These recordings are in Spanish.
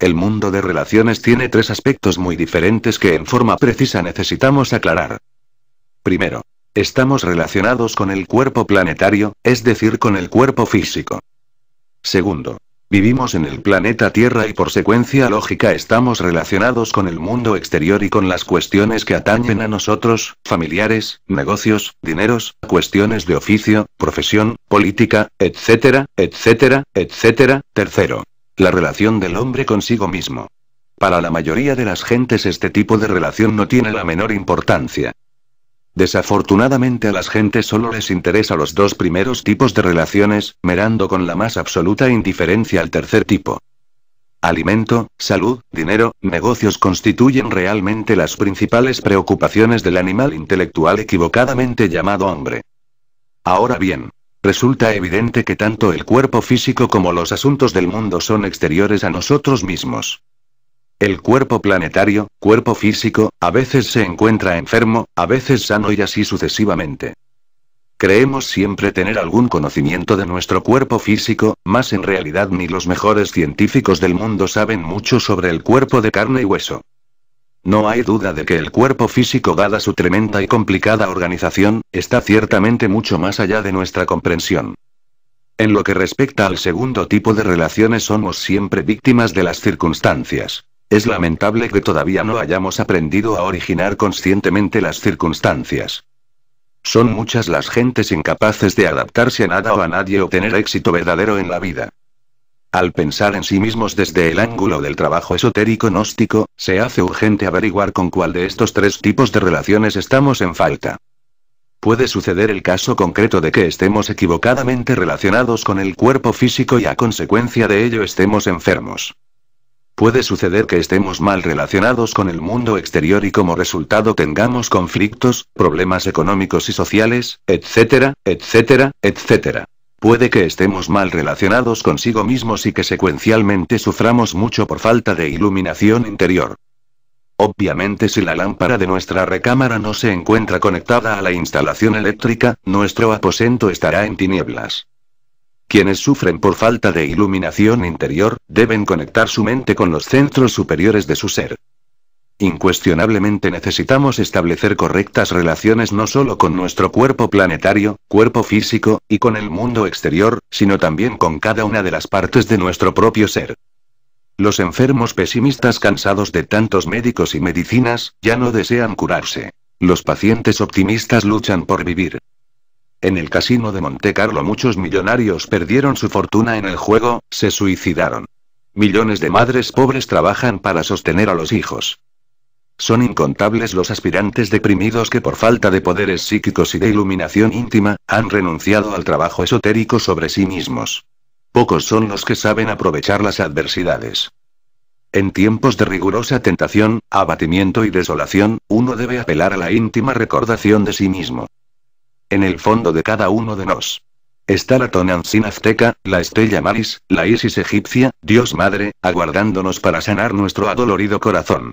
El mundo de relaciones tiene tres aspectos muy diferentes que en forma precisa necesitamos aclarar. Primero, estamos relacionados con el cuerpo planetario, es decir, con el cuerpo físico. Segundo, vivimos en el planeta Tierra y por secuencia lógica estamos relacionados con el mundo exterior y con las cuestiones que atañen a nosotros, familiares, negocios, dineros, cuestiones de oficio, profesión, política, etcétera, etcétera, etcétera. Tercero, la relación del hombre consigo mismo. Para la mayoría de las gentes este tipo de relación no tiene la menor importancia. Desafortunadamente a las gentes solo les interesa los dos primeros tipos de relaciones, merando con la más absoluta indiferencia al tercer tipo. Alimento, salud, dinero, negocios constituyen realmente las principales preocupaciones del animal intelectual equivocadamente llamado hombre. Ahora bien, Resulta evidente que tanto el cuerpo físico como los asuntos del mundo son exteriores a nosotros mismos. El cuerpo planetario, cuerpo físico, a veces se encuentra enfermo, a veces sano y así sucesivamente. Creemos siempre tener algún conocimiento de nuestro cuerpo físico, más en realidad ni los mejores científicos del mundo saben mucho sobre el cuerpo de carne y hueso. No hay duda de que el cuerpo físico, dada su tremenda y complicada organización, está ciertamente mucho más allá de nuestra comprensión. En lo que respecta al segundo tipo de relaciones somos siempre víctimas de las circunstancias. Es lamentable que todavía no hayamos aprendido a originar conscientemente las circunstancias. Son muchas las gentes incapaces de adaptarse a nada o a nadie o tener éxito verdadero en la vida. Al pensar en sí mismos desde el ángulo del trabajo esotérico gnóstico, se hace urgente averiguar con cuál de estos tres tipos de relaciones estamos en falta. Puede suceder el caso concreto de que estemos equivocadamente relacionados con el cuerpo físico y a consecuencia de ello estemos enfermos. Puede suceder que estemos mal relacionados con el mundo exterior y como resultado tengamos conflictos, problemas económicos y sociales, etcétera, etcétera, etcétera. Puede que estemos mal relacionados consigo mismos y que secuencialmente suframos mucho por falta de iluminación interior. Obviamente si la lámpara de nuestra recámara no se encuentra conectada a la instalación eléctrica, nuestro aposento estará en tinieblas. Quienes sufren por falta de iluminación interior, deben conectar su mente con los centros superiores de su ser. Incuestionablemente necesitamos establecer correctas relaciones no solo con nuestro cuerpo planetario, cuerpo físico, y con el mundo exterior, sino también con cada una de las partes de nuestro propio ser. Los enfermos pesimistas cansados de tantos médicos y medicinas, ya no desean curarse. Los pacientes optimistas luchan por vivir. En el casino de Monte Carlo muchos millonarios perdieron su fortuna en el juego, se suicidaron. Millones de madres pobres trabajan para sostener a los hijos. Son incontables los aspirantes deprimidos que por falta de poderes psíquicos y de iluminación íntima, han renunciado al trabajo esotérico sobre sí mismos. Pocos son los que saben aprovechar las adversidades. En tiempos de rigurosa tentación, abatimiento y desolación, uno debe apelar a la íntima recordación de sí mismo. En el fondo de cada uno de nos. Está la Tonantzin azteca, la estrella Maris, la Isis egipcia, Dios Madre, aguardándonos para sanar nuestro adolorido corazón.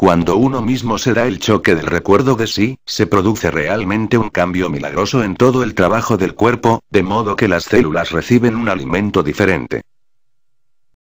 Cuando uno mismo se da el choque del recuerdo de sí, se produce realmente un cambio milagroso en todo el trabajo del cuerpo, de modo que las células reciben un alimento diferente.